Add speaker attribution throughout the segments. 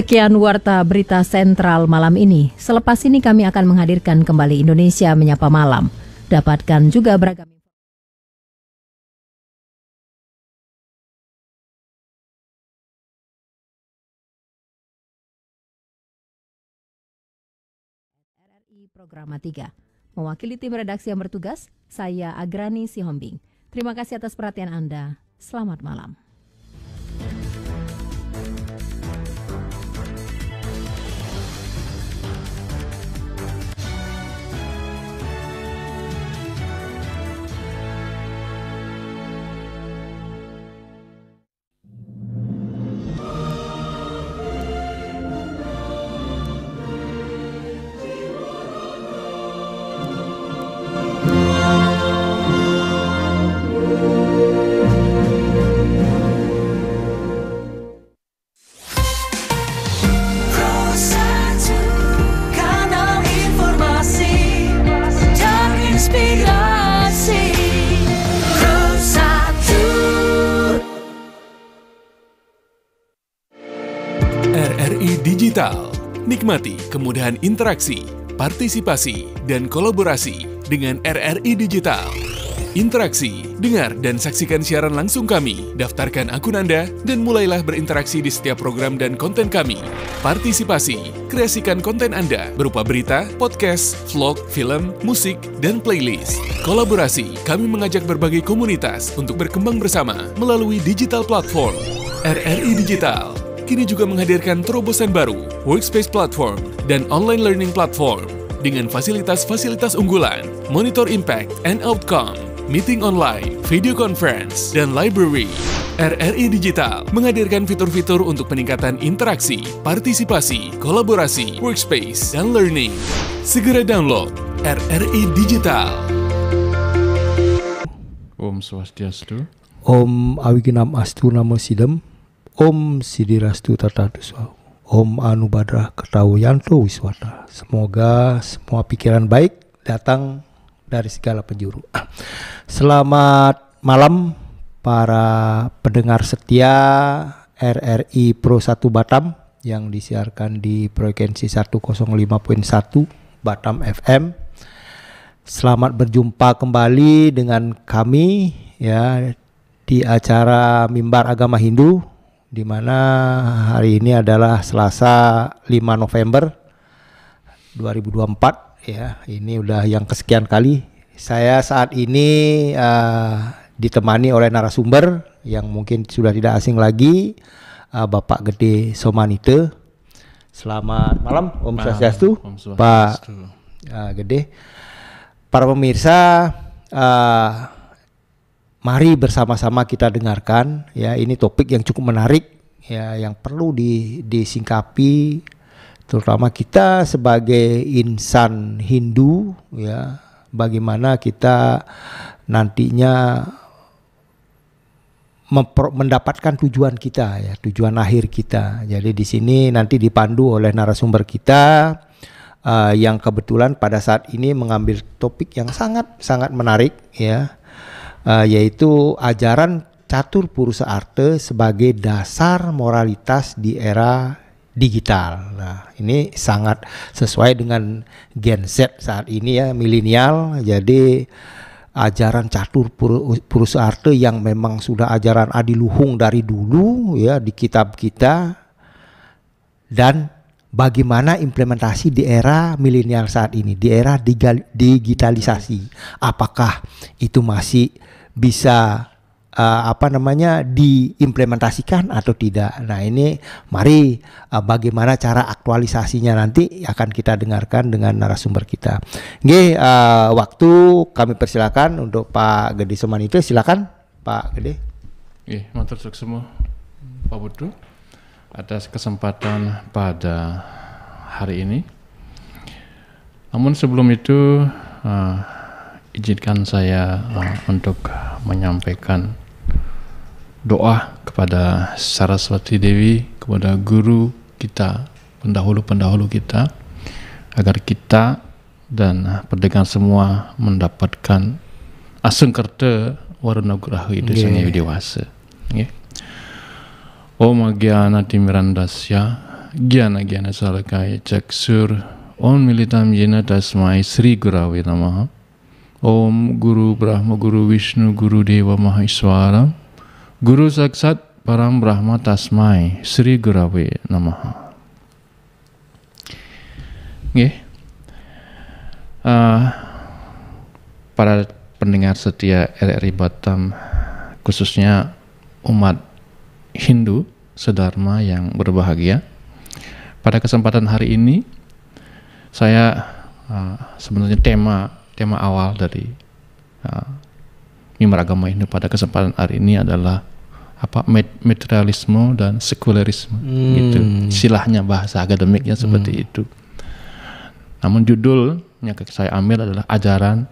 Speaker 1: Sekian warta berita sentral malam ini. Selepas ini kami akan menghadirkan kembali Indonesia Menyapa Malam. Dapatkan juga beragam Programa 3. Mewakili tim redaksi yang bertugas, saya Agrani Sihombing. Terima kasih atas perhatian Anda. Selamat malam.
Speaker 2: menikmati kemudahan interaksi, partisipasi, dan kolaborasi dengan RRI Digital. Interaksi, dengar dan saksikan siaran langsung kami. Daftarkan akun Anda dan mulailah berinteraksi di setiap program dan konten kami. Partisipasi, kreasikan konten Anda berupa berita, podcast, vlog, film, musik, dan playlist. Kolaborasi, kami mengajak berbagai komunitas untuk berkembang bersama melalui digital platform. RRI Digital kini juga menghadirkan terobosan baru, workspace platform, dan online learning platform dengan fasilitas-fasilitas unggulan, monitor impact and outcome, meeting online, video conference, dan library. RRI Digital menghadirkan fitur-fitur untuk peningkatan interaksi, partisipasi, kolaborasi, workspace, dan learning. Segera download RRI Digital.
Speaker 3: Om Swastiastu.
Speaker 1: Om Awiginam Astu Namo Sidem. Om Sidirastu Tata Duswahu. Om Anubadra Ketawuyanto Wiswata. Semoga semua pikiran baik datang dari segala penjuru. Selamat malam para pendengar setia RRI Pro 1 Batam yang disiarkan di frekuensi 105.1 Batam FM. Selamat berjumpa kembali dengan kami ya di acara Mimbar Agama Hindu di mana hari ini adalah Selasa 5 November 2024 ya. Ini udah yang kesekian kali saya saat ini uh, ditemani oleh narasumber yang mungkin sudah tidak asing lagi uh, Bapak Gede Somanite. Selamat malam Om Swastiastu, Pak uh, Gede. Para pemirsa uh, mari bersama-sama kita dengarkan ya ini topik yang cukup menarik ya yang perlu di, disingkapi terutama kita sebagai insan Hindu ya bagaimana kita nantinya mendapatkan tujuan kita ya tujuan akhir kita jadi di sini nanti dipandu oleh narasumber kita uh, yang kebetulan pada saat ini mengambil topik yang sangat sangat menarik ya uh, yaitu ajaran catur purusa arte sebagai dasar moralitas di era digital. Nah, ini sangat sesuai dengan Gen Z saat ini ya, milenial. Jadi ajaran catur purusa arte yang memang sudah ajaran adiluhung dari dulu ya di kitab kita dan bagaimana implementasi di era milenial saat ini, di era digitalisasi. Apakah itu masih bisa uh, apa namanya diimplementasikan atau tidak? Nah, ini mari uh, bagaimana cara aktualisasinya nanti akan kita dengarkan dengan narasumber kita. Oke, uh, waktu kami persilakan untuk Pak Gede Sumanito, silakan Pak Gede. Nggih, semua. Pak Budu
Speaker 3: atas kesempatan pada hari ini. Namun sebelum itu uh, izinkan saya uh, untuk menyampaikan doa kepada Saraswati Dewi, kepada guru kita, pendahulu-pendahulu kita agar kita dan pendengar semua mendapatkan asengkerte warunagraha itu yeah. sangat dewasa. Yeah. Om Giana Timirandasya, Giana Giana Salakai, Caksur Om Militam Yena Tasmai Sri Gurave Namaha Om Guru Brahma Guru Vishnu Guru Dewa Mahiswara Guru Saksat Param Brahma Tasmai Sri Gurave Namaha Oke okay. uh, Para pendengar setia RRI Batam Khususnya umat Hindu Sedharma yang berbahagia. Pada kesempatan hari ini saya uh, sebenarnya tema tema awal dari uh, mimar agama Hindu pada kesempatan hari ini adalah apa materialisme dan sekulerisme
Speaker 1: hmm. gitu
Speaker 3: silahnya bahasa akademiknya seperti hmm. itu namun judul yang saya ambil adalah ajaran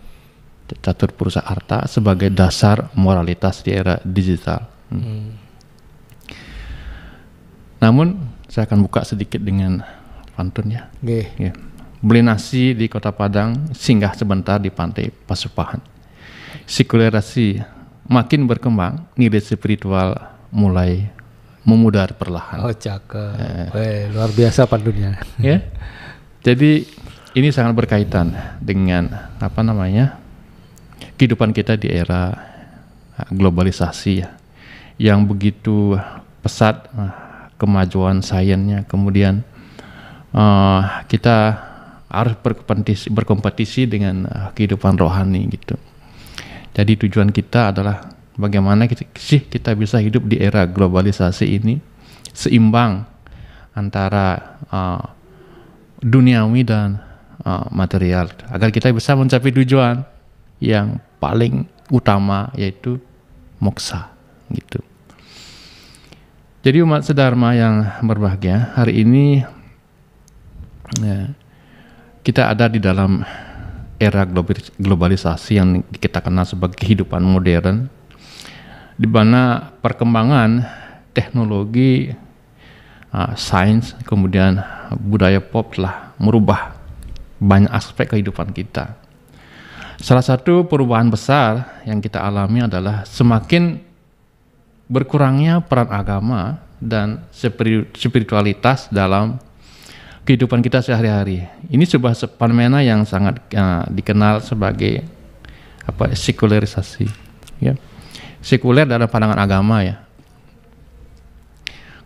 Speaker 3: catur purusa arta sebagai dasar moralitas di era digital hmm. Hmm. Namun saya akan buka sedikit dengan pantun ya. Yeah. Yeah. Beli nasi di kota Padang, singgah sebentar di pantai Pasupahan. Sekulerasi makin berkembang, nilai spiritual mulai memudar perlahan.
Speaker 2: Oh
Speaker 1: cakep, eh. Weh, luar biasa pantunnya ya, yeah.
Speaker 3: jadi ini sangat berkaitan dengan apa namanya kehidupan kita di era globalisasi ya, yang begitu pesat kemajuan sainsnya kemudian uh, kita harus berkompetisi, berkompetisi dengan uh, kehidupan rohani gitu. Jadi tujuan kita adalah bagaimana kita, sih kita bisa hidup di era globalisasi ini seimbang antara uh, duniawi dan uh, material agar kita bisa mencapai tujuan yang paling utama yaitu moksa gitu. Jadi umat sedharma yang berbahagia, hari ini ya, kita ada di dalam era globalisasi yang kita kenal sebagai kehidupan modern, di mana perkembangan teknologi, uh, sains, kemudian budaya pop telah merubah banyak aspek kehidupan kita. Salah satu perubahan besar yang kita alami adalah semakin berkurangnya peran agama dan spiritualitas dalam kehidupan kita sehari-hari. Ini sebuah fenomena yang sangat uh, dikenal sebagai apa sekularisasi, ya. Sekuler dalam pandangan agama ya.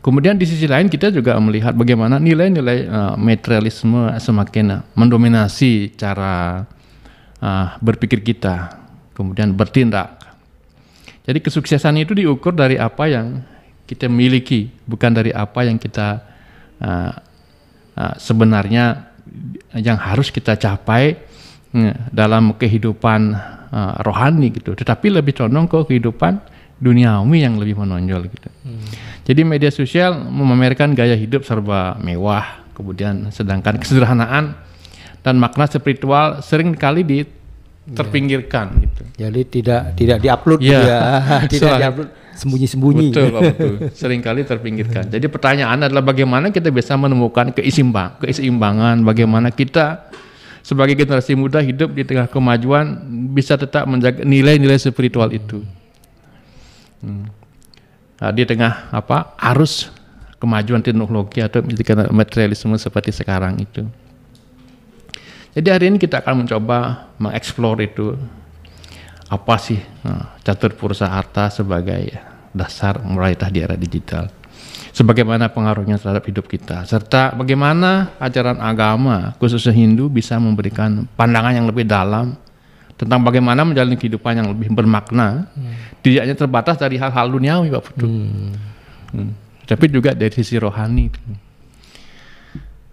Speaker 3: Kemudian di sisi lain kita juga melihat bagaimana nilai-nilai uh, materialisme semakin mendominasi cara uh, berpikir kita, kemudian bertindak jadi kesuksesan itu diukur dari apa yang kita miliki, bukan dari apa yang kita uh, uh, sebenarnya yang harus kita capai uh, dalam kehidupan uh, rohani gitu. Tetapi lebih condong ke kehidupan duniawi yang lebih menonjol gitu. Hmm. Jadi media sosial memamerkan gaya hidup serba mewah, kemudian sedangkan kesederhanaan dan makna spiritual sering kali di Ya. terpinggirkan ya. gitu.
Speaker 1: Jadi tidak
Speaker 3: tidak diupload ya, ya. tidak diupload sembunyi-sembunyi. Betul, betul. Seringkali terpinggirkan. Jadi pertanyaan adalah bagaimana kita bisa menemukan keisimbang, keseimbangan, bagaimana kita sebagai generasi muda hidup di tengah kemajuan bisa tetap menjaga nilai-nilai spiritual itu. Hmm. Nah, di tengah apa arus kemajuan teknologi atau materialisme seperti sekarang itu. Jadi hari ini kita akan mencoba mengeksplor itu apa sih nah, catur pursa harta sebagai dasar mulai di era digital sebagaimana pengaruhnya terhadap hidup kita serta bagaimana ajaran agama khususnya Hindu bisa memberikan pandangan yang lebih dalam tentang bagaimana menjalani kehidupan yang lebih bermakna hmm. tidak hanya terbatas dari hal-hal duniawi Pak Putu hmm. Hmm. tapi juga dari sisi rohani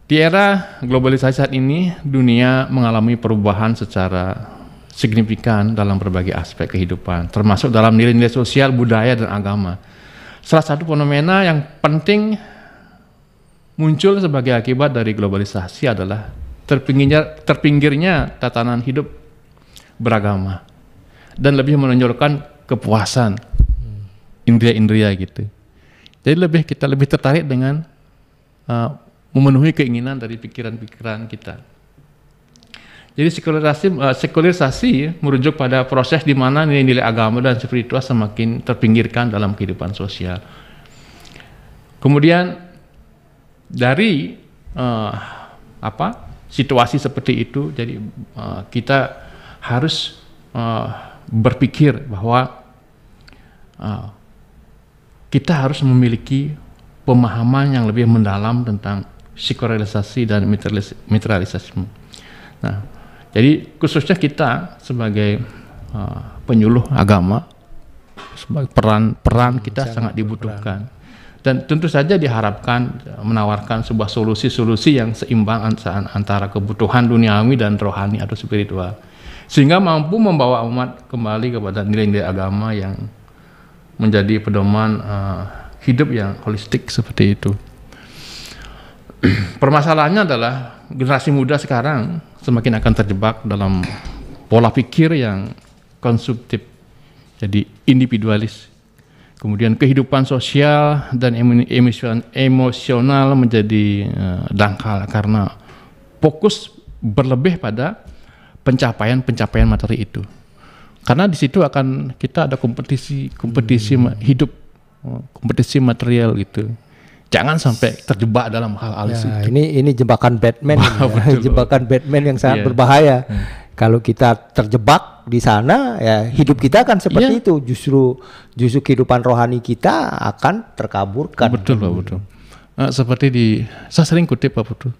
Speaker 3: di era globalisasi saat ini, dunia mengalami perubahan secara signifikan dalam berbagai aspek kehidupan, termasuk dalam nilai-nilai sosial, budaya, dan agama. Salah satu fenomena yang penting muncul sebagai akibat dari globalisasi adalah terpinggirnya, terpinggirnya tatanan hidup beragama dan lebih menonjolkan kepuasan indria-indria gitu. Jadi lebih kita lebih tertarik dengan eh, memenuhi keinginan dari pikiran-pikiran kita. Jadi sekularisasi, eh, sekularisasi merujuk pada proses di mana nilai-nilai agama dan spiritual semakin terpinggirkan dalam kehidupan sosial. Kemudian dari uh, apa situasi seperti itu, jadi uh, kita harus uh, berpikir bahwa uh, kita harus memiliki pemahaman yang lebih mendalam tentang psikorealisasi dan mitralisasi. Nah, jadi khususnya kita sebagai uh, penyuluh agama sebagai peran peran kita sangat, sangat dibutuhkan. Peran. Dan tentu saja diharapkan uh, menawarkan sebuah solusi-solusi yang seimbang antara kebutuhan duniawi dan rohani atau spiritual. Sehingga mampu membawa umat kembali kepada nilai-nilai agama yang menjadi pedoman uh, hidup yang holistik seperti itu permasalahannya adalah generasi muda sekarang semakin akan terjebak dalam pola pikir yang konsumtif, jadi individualis. Kemudian kehidupan sosial dan emosional menjadi eh, dangkal karena fokus berlebih pada pencapaian-pencapaian materi itu. Karena di situ akan kita ada kompetisi, kompetisi hmm. hidup, oh, kompetisi material gitu jangan sampai
Speaker 1: terjebak dalam hal hal ya, itu. Ini ini jebakan Batman, ya. jebakan Batman yang sangat yeah. berbahaya. Hmm. Kalau kita terjebak di sana, ya hidup kita akan seperti yeah. itu. Justru justru kehidupan rohani kita akan terkaburkan. Betul, Pak Putu.
Speaker 3: Uh, eh, seperti di, saya sering kutip Pak Putu.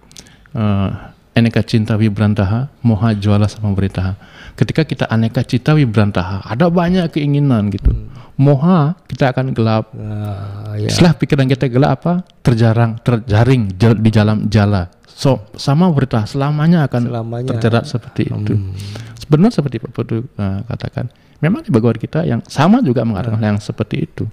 Speaker 3: Uh, eh, aneka cinta wibrantaha, moha juala sama beritaha. Ketika kita aneka cita wibrantaha, ada banyak keinginan gitu. Hmm. Moha kita akan gelap. Uh, yeah. Iya. Setelah pikiran kita gelap apa? Terjarang, terjaring jel, di dalam jala. So sama berita selamanya akan selamanya. terjerat seperti hmm. itu. Benar seperti Pak Putu uh, katakan. Memang di bagian kita yang sama juga mengatakan hmm. yang seperti itu.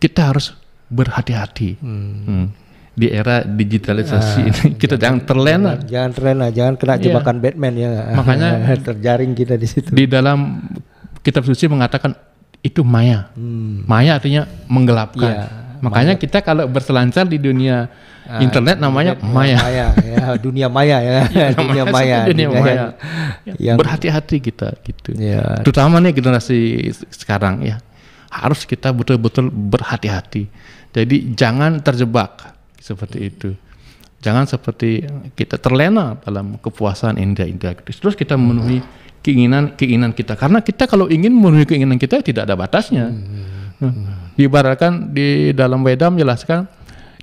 Speaker 3: Kita harus berhati-hati. Hmm. Hmm di era digitalisasi nah, ini kita jangan, terlena
Speaker 1: jangan terlena jangan kena iya. jebakan yeah. Batman ya makanya terjaring kita di situ di dalam kitab suci mengatakan
Speaker 3: itu maya hmm. maya artinya menggelapkan yeah, makanya maya. kita kalau berselancar di dunia nah, internet namanya dunia, maya maya ya, dunia maya ya, iya, dunia maya dunia maya yang ya, berhati-hati kita gitu yeah. terutama nih generasi sekarang ya harus kita betul-betul berhati-hati jadi jangan terjebak seperti itu jangan seperti kita terlena dalam kepuasan indah-indah terus kita memenuhi keinginan keinginan kita karena kita kalau ingin memenuhi keinginan kita tidak ada batasnya hmm. Nah, diibaratkan di dalam Weda menjelaskan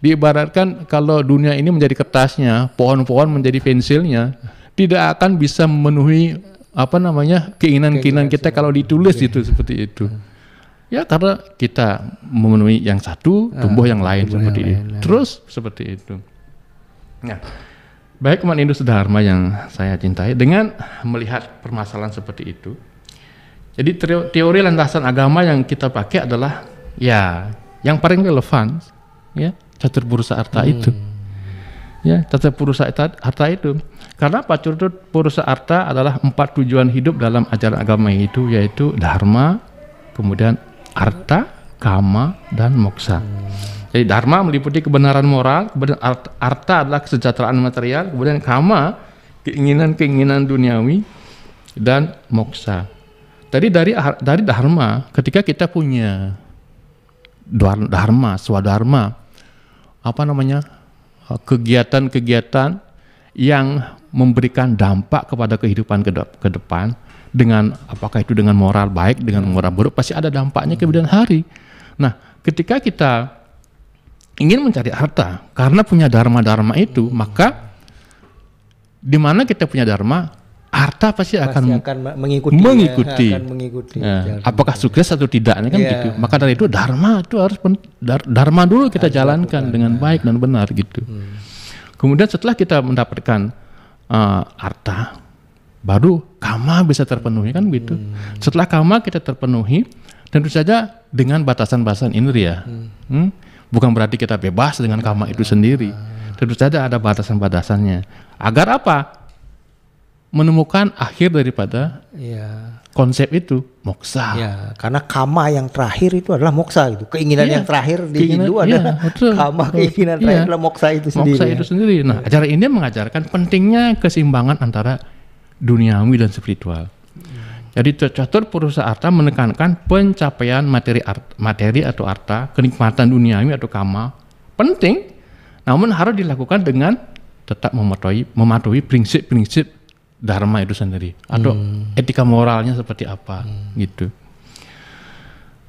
Speaker 3: diibaratkan kalau dunia ini menjadi kertasnya pohon-pohon menjadi pensilnya tidak akan bisa memenuhi apa namanya keinginan-keinginan kita kalau ditulis iya. itu seperti itu. Hmm. Ya karena kita memenuhi yang satu, ah, tumbuh ah, yang lain tumbuh seperti yang itu. Lain, Terus lain. seperti itu. Nah, baik teman induk Dharma yang saya cintai dengan melihat permasalahan seperti itu. Jadi teori landasan agama yang kita pakai adalah ya yang paling relevan ya catur purusa harta hmm. itu. Ya, catur purusa harta itu. Karena Catur purusa harta adalah empat tujuan hidup dalam ajaran agama itu yaitu dharma, kemudian arta, kama, dan moksa. Jadi dharma meliputi kebenaran moral, kemudian arta adalah kesejahteraan material, kemudian kama keinginan-keinginan duniawi dan moksa. Tadi dari dari dharma ketika kita punya dharma, swadharma apa namanya? kegiatan-kegiatan yang memberikan dampak kepada kehidupan ke depan dengan apakah itu dengan moral baik dengan hmm. moral buruk pasti ada dampaknya kemudian hari nah ketika kita ingin mencari harta karena punya dharma dharma itu hmm. maka di mana kita punya dharma
Speaker 1: harta pasti, pasti akan, akan mengikuti mengikuti, ya, akan mengikuti ya.
Speaker 3: apakah sukses atau tidaknya kan iya. gitu maka dari itu dharma itu harus pen, dharma dulu kita harus jalankan lakukan. dengan nah. baik dan benar gitu hmm. kemudian setelah kita mendapatkan uh, harta baru kama bisa terpenuhi kan gitu. Hmm. Setelah kama kita terpenuhi, tentu saja dengan batasan-batasan ya. Hmm. Hmm? Bukan berarti kita bebas dengan kama itu hmm. sendiri. Tentu saja ada batasan-batasannya. Agar apa? Menemukan akhir daripada
Speaker 1: ya.
Speaker 3: konsep itu, moksa. Ya, karena kama
Speaker 1: yang terakhir itu adalah moksa itu Keinginan ya, yang terakhir di keinginan, Hindu iya, adalah ya, betul. kama keinginan ya. terakhir iya. adalah moksa itu sendiri. Moksa itu ya.
Speaker 3: sendiri. Nah, acara ini mengajarkan pentingnya keseimbangan antara duniawi dan spiritual. Hmm. Jadi tercatur perusahaan arta menekankan pencapaian materi art, materi atau arta, kenikmatan duniawi atau kama penting, namun harus dilakukan dengan tetap mematuhi mematuhi prinsip-prinsip dharma itu sendiri atau hmm. etika moralnya seperti apa hmm. gitu.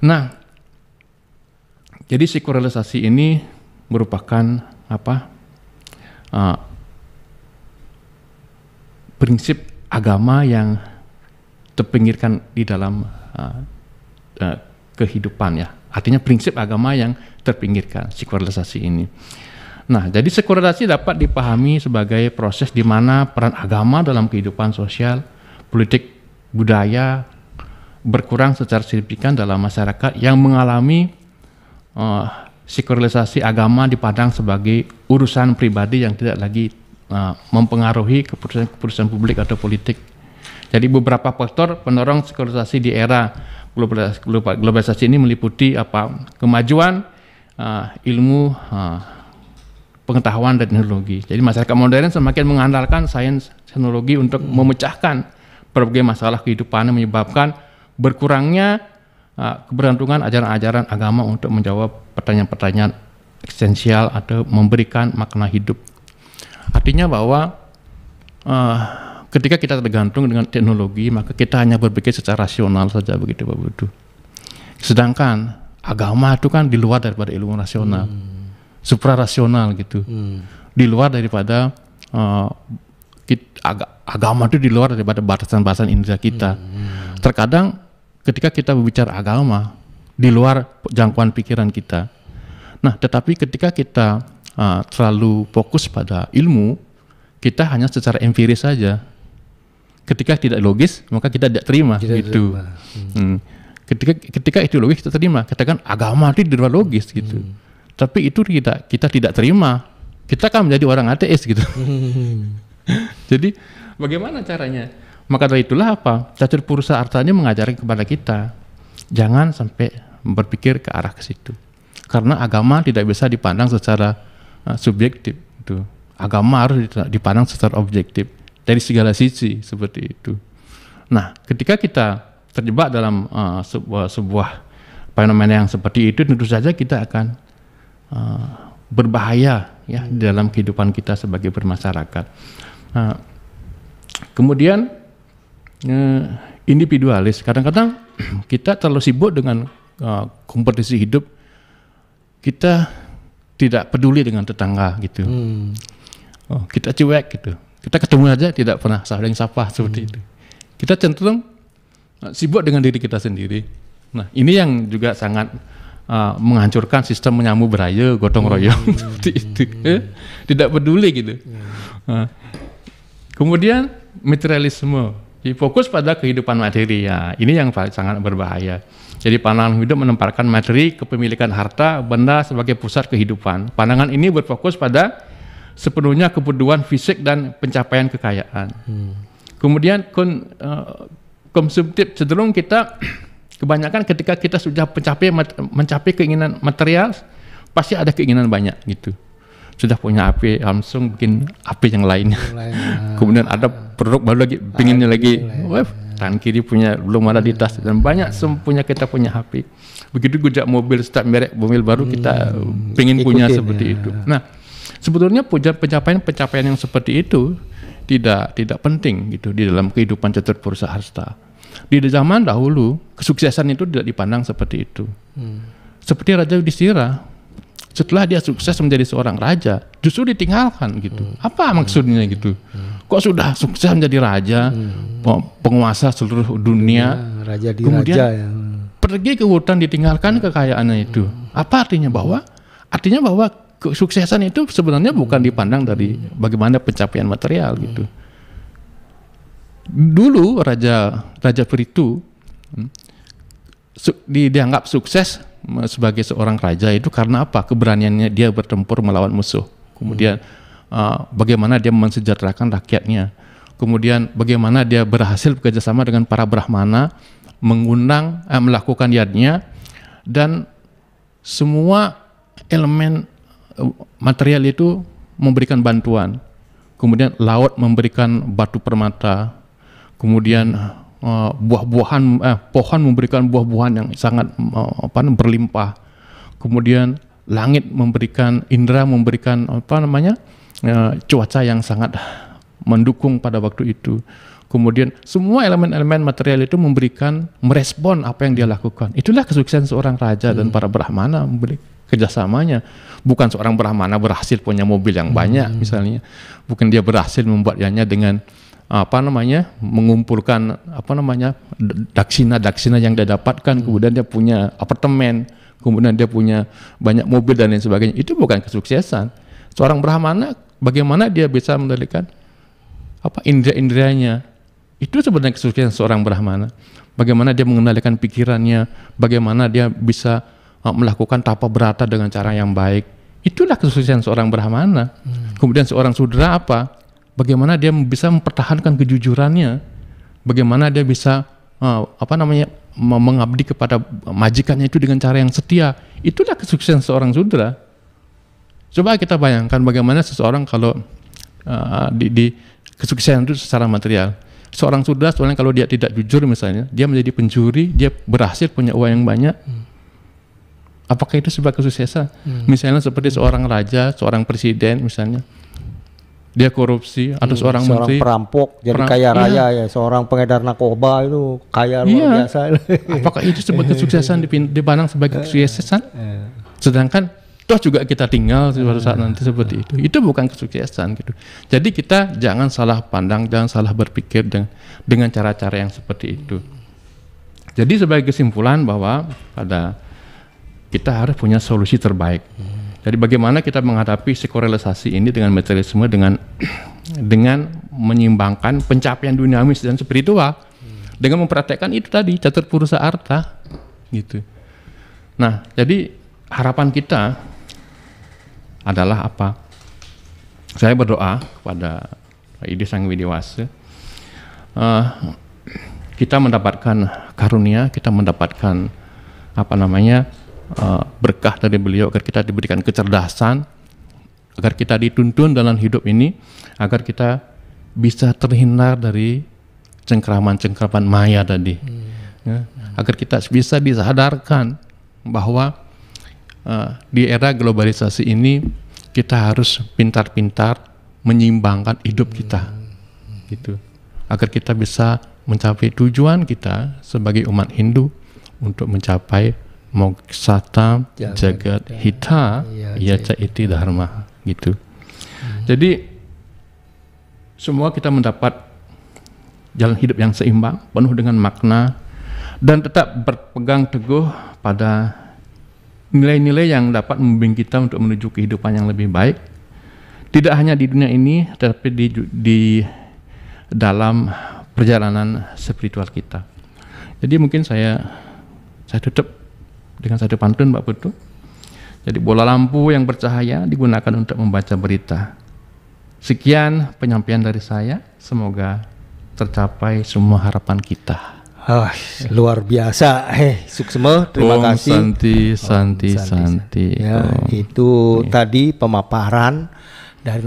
Speaker 3: Nah, jadi sekularisasi ini merupakan apa? Uh, prinsip agama yang terpinggirkan di dalam uh, uh, kehidupan ya. Artinya prinsip agama yang terpinggirkan sekularisasi ini. Nah, jadi sekularisasi dapat dipahami sebagai proses di mana peran agama dalam kehidupan sosial, politik, budaya berkurang secara signifikan dalam masyarakat yang mengalami uh, sekularisasi agama dipandang sebagai urusan pribadi yang tidak lagi Nah, mempengaruhi keputusan-keputusan publik atau politik. Jadi beberapa faktor pendorong sekularisasi di era globalisasi, ini meliputi apa kemajuan uh, ilmu uh, pengetahuan dan teknologi. Jadi masyarakat modern semakin mengandalkan sains teknologi untuk memecahkan berbagai masalah kehidupan yang menyebabkan berkurangnya uh, eh, keberantungan ajaran-ajaran agama untuk menjawab pertanyaan-pertanyaan esensial atau memberikan makna hidup. Artinya bahwa uh, ketika kita tergantung dengan teknologi, maka kita hanya berpikir secara rasional saja begitu Pak Budu. Sedangkan agama itu kan di luar daripada ilmu rasional, hmm. rasional gitu, hmm. di luar daripada uh, eh, ag agama itu di luar daripada batasan-batasan indera kita. Hmm. Terkadang ketika kita berbicara agama di luar jangkauan pikiran kita. Nah, tetapi ketika kita uh, terlalu fokus pada ilmu, kita hanya secara empiris saja. Ketika tidak logis, maka kita tidak terima kita gitu. Hmm. Hmm. Ketika ketika itu logis kita terima. Katakan agama itu di luar logis gitu. Hmm. Tapi itu kita kita tidak terima. Kita akan menjadi orang ateis gitu. Hmm. Jadi bagaimana caranya? Maka dari itulah apa? Catur Purusa Artanya mengajarkan kepada kita jangan sampai berpikir ke arah ke situ. Karena agama tidak bisa dipandang secara Ah, subjektif itu agama harus dipandang secara objektif dari segala sisi seperti itu nah ketika kita terjebak dalam uh, sebuah sebuah fenomena yang seperti itu tentu saja kita akan uh, berbahaya ya hmm. dalam kehidupan kita sebagai bermasyarakat uh, kemudian uh, individualis kadang-kadang kita terlalu sibuk dengan uh, kompetisi hidup kita tidak peduli dengan tetangga gitu. Hmm. Oh, kita cuek gitu. Kita ketemu aja tidak pernah saling sapa seperti hmm. itu. Kita cenderung nah, sibuk dengan diri kita sendiri. Nah, ini yang juga sangat uh, menghancurkan sistem menyamu beraya, gotong hmm. royong hmm. seperti itu. Hmm. Eh, tidak peduli gitu. Hmm. Nah, kemudian materialisme, fokus pada kehidupan materi ya. Ini yang sangat berbahaya jadi pandangan hidup menempatkan materi, kepemilikan harta, benda sebagai pusat kehidupan. Pandangan ini berfokus pada sepenuhnya kebutuhan fisik dan pencapaian kekayaan. Hmm. Kemudian kon, uh, konsumtif cenderung kita kebanyakan ketika kita sudah mencapai mencapai keinginan material pasti ada keinginan banyak gitu sudah punya HP Samsung bikin HP yang lain ah. Kemudian ada produk baru lagi ah, pinginnya lagi web tangan kiri punya belum ada di tas ah. dan banyak sempunya kita punya HP. Begitu gujak mobil start merek mobil baru hmm, kita hmm, pingin punya seperti ya. itu. Nah, sebetulnya puja pencapaian-pencapaian yang seperti itu tidak tidak penting gitu di dalam kehidupan catur pursa harta. Di zaman dahulu kesuksesan itu tidak dipandang seperti itu. Hmm. Seperti Raja Yudhistira, setelah dia sukses menjadi seorang raja justru ditinggalkan gitu hmm. apa maksudnya hmm. gitu hmm. kok sudah sukses menjadi raja hmm. penguasa seluruh dunia, dunia ya, raja di kemudian raja ya. pergi ke hutan ditinggalkan hmm. kekayaannya itu hmm. apa artinya bahwa artinya bahwa kesuksesan itu sebenarnya bukan dipandang dari bagaimana pencapaian material hmm. gitu dulu raja raja peritu hmm, dianggap sukses sebagai seorang raja itu karena apa? Keberaniannya dia bertempur melawan musuh. Kemudian hmm. uh, bagaimana dia mensejahterakan rakyatnya. Kemudian bagaimana dia berhasil bekerjasama dengan para brahmana mengundang eh, melakukan yadnya dan semua elemen eh, material itu memberikan bantuan. Kemudian laut memberikan batu permata. Kemudian Eh, buah-buahan eh, pohon memberikan buah-buahan yang sangat eh, apa berlimpah kemudian langit memberikan indera memberikan apa namanya eh, cuaca yang sangat mendukung pada waktu itu kemudian semua elemen-elemen material itu memberikan merespon apa yang dia lakukan itulah kesuksesan seorang raja hmm. dan para brahmana memberi kerjasamanya bukan seorang brahmana berhasil punya mobil yang hmm. banyak hmm. misalnya bukan dia berhasil membuatnya dengan apa namanya mengumpulkan apa namanya daksina daksina yang dia dapatkan hmm. kemudian dia punya apartemen kemudian dia punya banyak mobil dan lain sebagainya itu bukan kesuksesan seorang brahmana bagaimana dia bisa mengendalikan apa indera-inderanya itu sebenarnya kesuksesan seorang brahmana bagaimana dia mengendalikan pikirannya bagaimana dia bisa uh, melakukan tapa berata dengan cara yang baik itulah kesuksesan seorang brahmana hmm. kemudian seorang sudra apa bagaimana dia bisa mempertahankan kejujurannya, bagaimana dia bisa uh, apa namanya mengabdi kepada majikannya itu dengan cara yang setia. Itulah kesuksesan seorang sudra. Coba kita bayangkan bagaimana seseorang kalau uh, di, di kesuksesan itu secara material. Seorang sudra sebenarnya kalau dia tidak jujur misalnya, dia menjadi pencuri, dia berhasil punya uang yang banyak. Hmm. Apakah itu sebuah kesuksesan? Hmm. Misalnya seperti seorang raja, seorang presiden misalnya dia korupsi atau seorang, hmm, seorang menteri perampok jadi perampok, kaya raya iya.
Speaker 1: ya seorang pengedar narkoba itu kaya luar iya. biasa apakah itu sebuah kesuksesan
Speaker 3: dipandang sebagai eh, kesuksesan eh, eh. sedangkan toh juga
Speaker 1: kita tinggal suatu saat nanti
Speaker 3: seperti itu itu bukan kesuksesan gitu jadi kita jangan salah pandang jangan salah berpikir dengan cara-cara yang seperti itu jadi sebagai kesimpulan bahwa pada kita harus punya solusi terbaik hmm. Jadi bagaimana kita menghadapi psikorealisasi ini dengan materialisme dengan dengan menyimbangkan pencapaian dinamis dan spiritual dengan mempraktekkan itu tadi catur purusa arta gitu. Nah, jadi harapan kita adalah apa? Saya berdoa kepada Pak Sang Widiwase uh, kita mendapatkan karunia, kita mendapatkan apa namanya? Eh, berkah dari beliau agar kita diberikan kecerdasan agar kita dituntun dalam hidup ini agar kita bisa terhindar dari cengkraman-cengkraman maya tadi hmm. ya, agar kita bisa disadarkan bahwa uh, di era globalisasi ini kita harus pintar-pintar menyimbangkan hidup hmm. kita hmm. gitu agar kita bisa mencapai tujuan kita sebagai umat Hindu untuk mencapai moksata jagat hita ya caiti dharma gitu. Hmm. Jadi semua kita mendapat jalan hidup yang seimbang, penuh dengan makna dan tetap berpegang teguh pada nilai-nilai yang dapat membimbing kita untuk menuju kehidupan yang lebih baik. Tidak hanya di dunia ini, tetapi di, di dalam perjalanan spiritual kita. Jadi mungkin saya saya tutup dengan satu pantun Pak Putu. Jadi bola lampu yang bercahaya digunakan untuk membaca berita. Sekian penyampaian dari saya. Semoga
Speaker 1: tercapai semua harapan kita. Oh, luar biasa. Eh, Suksema, terima Om kasih. Santi, Santi, Om Santi. Santi. Ya, itu tadi pemaparan dari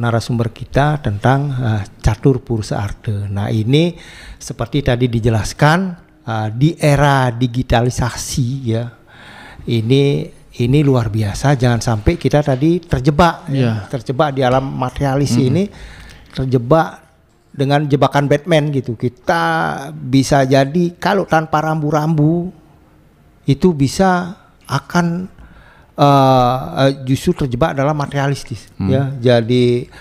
Speaker 1: narasumber kita tentang uh, catur pursa arte. Nah, ini seperti tadi dijelaskan Ah, di era digitalisasi ya ini ini luar biasa jangan sampai kita tadi terjebak yeah. ya, iya. terjebak di alam materialis mm -hmm. ini terjebak dengan jebakan Batman gitu kita bisa jadi kalau tanpa rambu-rambu itu bisa akan uh, justru terjebak dalam materialistis hmm. ya jadi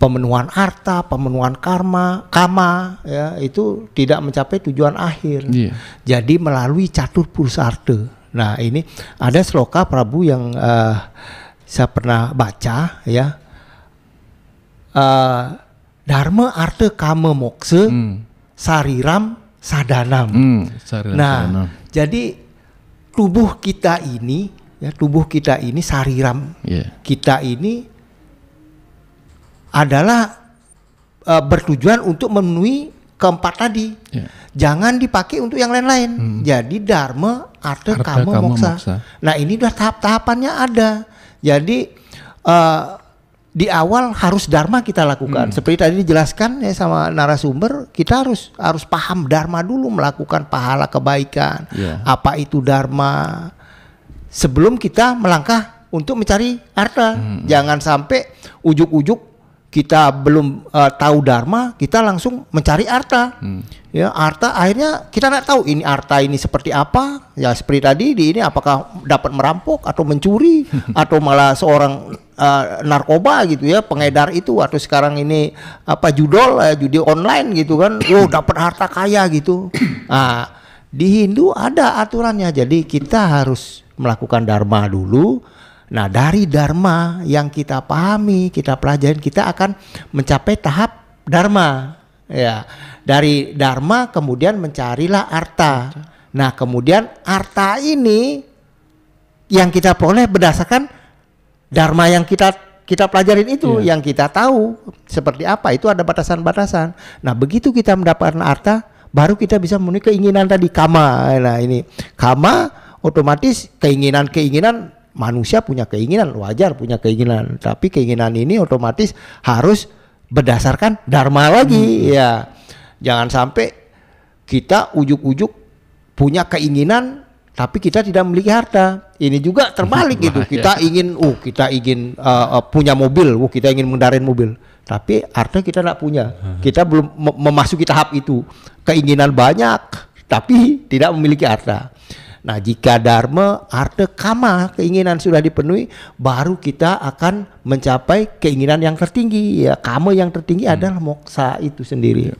Speaker 1: pemenuhan harta, pemenuhan karma, kama ya itu tidak mencapai tujuan akhir. Yeah. Jadi melalui catur pusarta. Nah, ini ada sloka Prabu yang uh, saya pernah baca ya. Uh, dharma arte kama moksa mm. sariram sadanam. Mm, sariram nah, sadanam. jadi tubuh kita ini ya tubuh kita ini sariram. Yeah. Kita ini adalah uh, bertujuan untuk memenuhi keempat tadi. Ya. Jangan dipakai untuk yang lain-lain. Hmm. Jadi dharma, atau kamu kama, moksa. moksa. Nah, ini udah tahap-tahapannya ada. Jadi uh, di awal harus dharma kita lakukan. Hmm. Seperti tadi dijelaskan ya sama narasumber, kita harus harus paham dharma dulu melakukan pahala kebaikan. Yeah. Apa itu dharma? Sebelum kita melangkah untuk mencari harta. Hmm. Jangan sampai ujuk-ujuk kita belum uh, tahu dharma, kita langsung mencari arta. Hmm. Ya, arta akhirnya kita nggak tahu ini arta ini seperti apa. Ya seperti tadi di ini apakah dapat merampok atau mencuri atau malah seorang uh, narkoba gitu ya, pengedar itu atau sekarang ini apa judol uh, judi online gitu kan. Oh, dapat harta kaya gitu. Nah, di Hindu ada aturannya. Jadi kita harus melakukan dharma dulu Nah, dari dharma yang kita pahami, kita pelajari, kita akan mencapai tahap dharma. Ya, dari dharma kemudian mencarilah arta. Nah, kemudian arta ini yang kita peroleh berdasarkan dharma yang kita kita pelajarin itu, yeah. yang kita tahu seperti apa itu ada batasan-batasan. Nah, begitu kita mendapatkan arta, baru kita bisa memenuhi keinginan tadi kama. Nah, ini kama otomatis keinginan-keinginan manusia punya keinginan wajar punya keinginan tapi keinginan ini otomatis harus berdasarkan dharma lagi hmm. ya jangan sampai kita ujuk-ujuk punya keinginan tapi kita tidak memiliki harta ini juga terbalik gitu kita ingin uh kita ingin uh, uh, punya mobil uh kita ingin mengendarai mobil tapi harta kita tidak punya hmm. kita belum memasuki tahap itu keinginan banyak tapi tidak memiliki harta Nah, jika dharma arte kama keinginan sudah dipenuhi, baru kita akan mencapai keinginan yang tertinggi. Ya, kama yang tertinggi hmm. adalah moksa itu sendiri. Ya.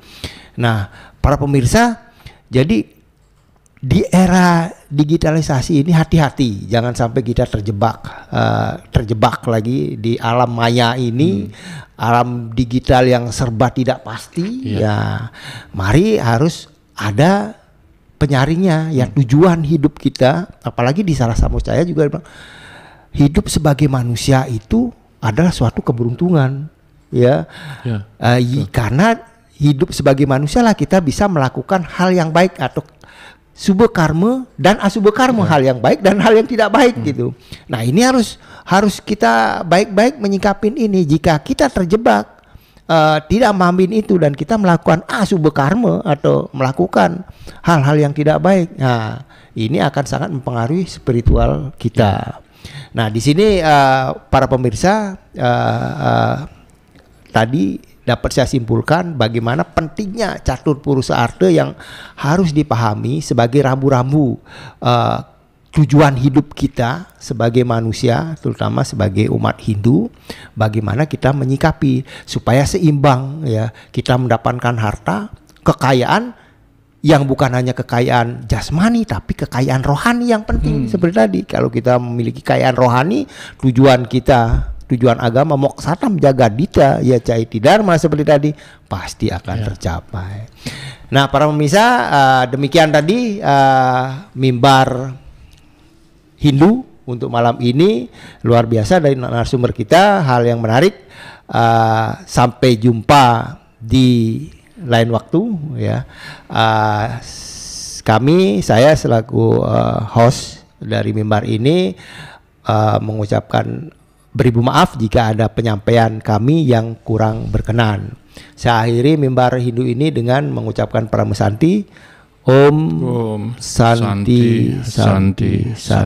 Speaker 1: Nah, para pemirsa, jadi di era digitalisasi ini hati-hati, jangan sampai kita terjebak uh, terjebak lagi di alam maya ini, hmm. alam digital yang serba tidak pasti. Ya, Ya, mari harus ada penyaringnya ya hmm. tujuan hidup kita apalagi di salah satu saya juga bilang hidup sebagai manusia itu adalah suatu keberuntungan ya, ya uh, ya. karena hidup sebagai manusia lah kita bisa melakukan hal yang baik atau sube karma dan asube karma ya. hal yang baik dan hal yang tidak baik hmm. gitu nah ini harus harus kita baik-baik menyikapin ini jika kita terjebak uh, tidak mamin itu dan kita melakukan asube atau melakukan hal-hal yang tidak baik. Nah, ini akan sangat mempengaruhi spiritual kita. Nah, di sini uh, para pemirsa uh, uh, tadi dapat saya simpulkan bagaimana pentingnya catur purusa arte yang harus dipahami sebagai rambu-rambu uh, tujuan hidup kita sebagai manusia, terutama sebagai umat Hindu, bagaimana kita menyikapi supaya seimbang ya. Kita mendapatkan harta, kekayaan yang bukan hanya kekayaan jasmani tapi kekayaan rohani yang penting hmm. seperti tadi. Kalau kita memiliki kekayaan rohani, tujuan kita tujuan agama moksata menjaga dita ya caiti dharma seperti tadi pasti akan ya. tercapai. Nah, para pemirsa uh, demikian tadi uh, mimbar Hindu untuk malam ini luar biasa dari narasumber kita hal yang menarik uh, sampai jumpa di lain waktu ya uh, kami saya selaku uh, host dari mimbar ini uh, mengucapkan beribu maaf jika ada penyampaian kami yang kurang berkenan saya akhiri mimbar Hindu ini dengan mengucapkan pramusanti Om, Om Santi Santi, Santi.
Speaker 2: Santi.